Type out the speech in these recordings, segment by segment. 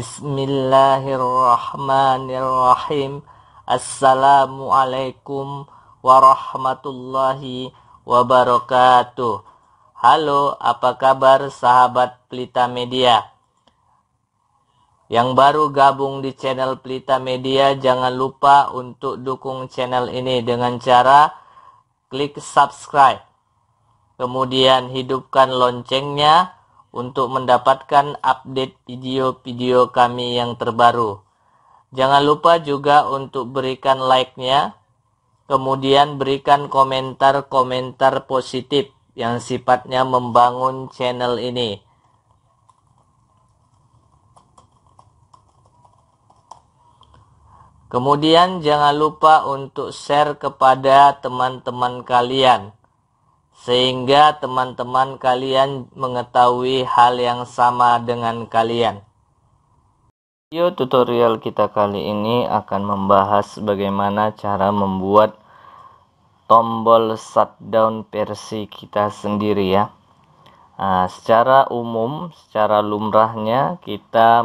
Bismillahirrahmanirrahim. Assalamualaikum warahmatullahi wabarakatuh. Halo, apa kabar sahabat Pelita Media? Yang baru gabung di channel Pelita Media, jangan lupa untuk dukung channel ini dengan cara klik subscribe. Kemudian hidupkan loncengnya untuk mendapatkan update video-video kami yang terbaru. Jangan lupa juga untuk berikan like-nya, kemudian berikan komentar-komentar positif yang sifatnya membangun channel ini. Kemudian jangan lupa untuk share kepada teman-teman kalian sehingga teman-teman kalian mengetahui hal yang sama dengan kalian. Video tutorial kita kali ini akan membahas bagaimana cara membuat tombol shutdown versi kita sendiri ya. Nah, secara umum, secara lumrahnya kita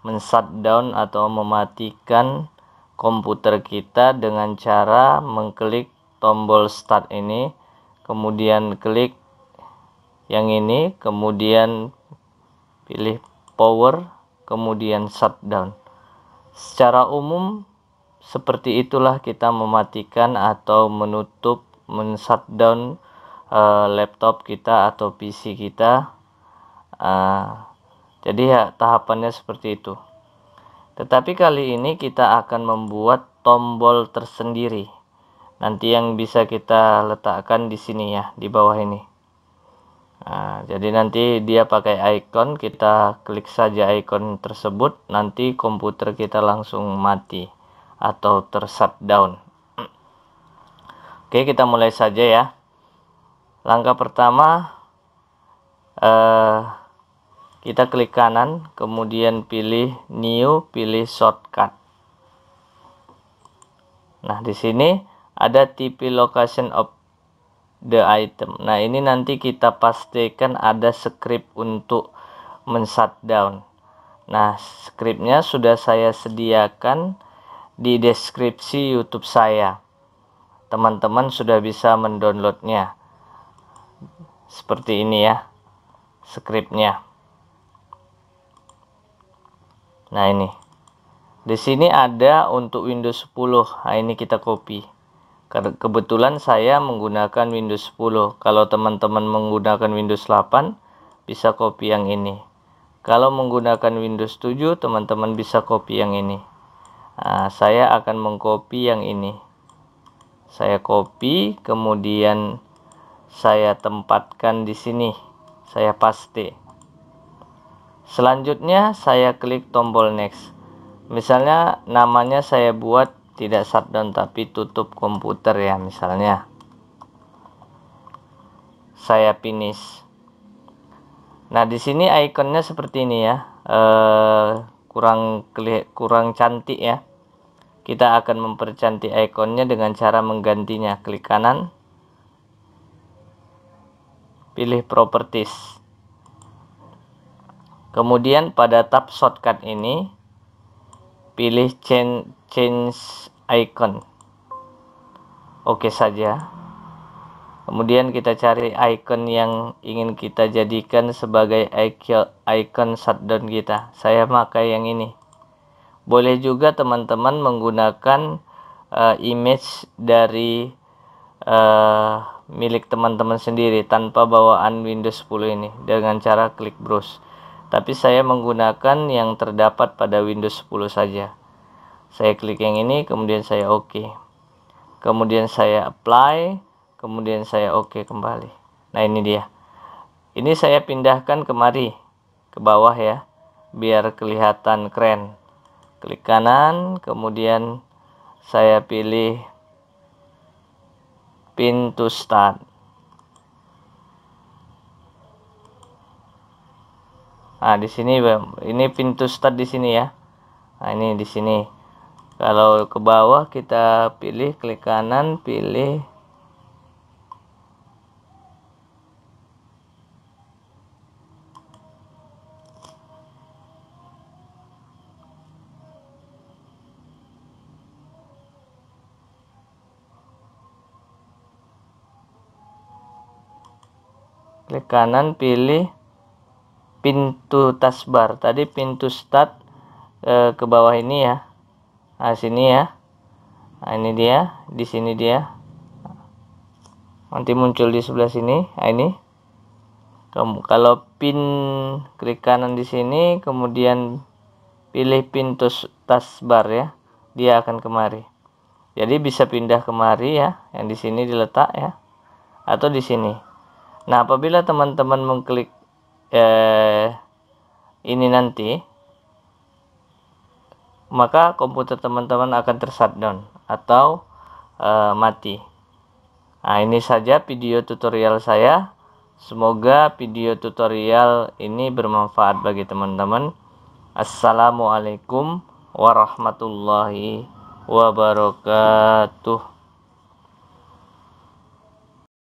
men-shutdown atau mematikan komputer kita dengan cara mengklik tombol start ini kemudian klik yang ini kemudian pilih power kemudian shutdown secara umum seperti itulah kita mematikan atau menutup men shutdown uh, eh, laptop kita atau PC kita uh, jadi ya tahapannya seperti itu tetapi kali ini kita akan membuat tombol tersendiri nanti yang bisa kita letakkan di sini ya di bawah ini nah, jadi nanti dia pakai icon kita klik saja icon tersebut nanti komputer kita langsung mati atau tershutdown oke kita mulai saja ya langkah pertama eh, kita klik kanan kemudian pilih new pilih shortcut nah di sini ada TP location of the item. Nah, ini nanti kita pastikan ada script untuk men-shutdown. Nah, scriptnya sudah saya sediakan di deskripsi YouTube saya. Teman-teman sudah bisa mendownloadnya. Seperti ini ya, scriptnya. Nah, ini. Di sini ada untuk Windows 10. Nah, ini kita copy kebetulan saya menggunakan Windows 10 kalau teman-teman menggunakan Windows 8 bisa copy yang ini kalau menggunakan Windows 7 teman-teman bisa copy yang ini nah, saya akan mengcopy yang ini saya copy kemudian saya tempatkan di sini saya paste selanjutnya saya klik tombol next misalnya namanya saya buat tidak shutdown tapi tutup komputer ya misalnya saya finish nah di sini ikonnya seperti ini ya eh, kurang kurang cantik ya kita akan mempercantik ikonnya dengan cara menggantinya klik kanan pilih properties kemudian pada tab shortcut ini pilih change change icon oke okay saja kemudian kita cari icon yang ingin kita jadikan sebagai icon shutdown kita saya pakai yang ini boleh juga teman-teman menggunakan uh, image dari uh, milik teman-teman sendiri tanpa bawaan Windows 10 ini dengan cara klik browse. Tapi saya menggunakan yang terdapat pada Windows 10 saja saya klik yang ini kemudian saya oke kemudian saya apply kemudian saya oke kembali nah ini dia ini saya pindahkan kemari ke bawah ya biar kelihatan keren klik kanan kemudian saya pilih pintu to start Nah, di sini ini pintu start di sini ya. Nah, ini di sini kalau ke bawah kita pilih klik kanan pilih klik kanan pilih pintu taskbar tadi pintu start eh, ke bawah ini ya nah sini ya nah, ini dia di sini dia nanti muncul di sebelah sini nah, ini kalau pin klik kanan di sini kemudian pilih pin taskbar ya dia akan kemari jadi bisa pindah kemari ya yang di sini diletak ya atau di sini nah apabila teman-teman mengklik eh, ini nanti maka komputer teman-teman akan tershutdown atau uh, mati. Nah, ini saja video tutorial saya. Semoga video tutorial ini bermanfaat bagi teman-teman. Assalamualaikum warahmatullahi wabarakatuh.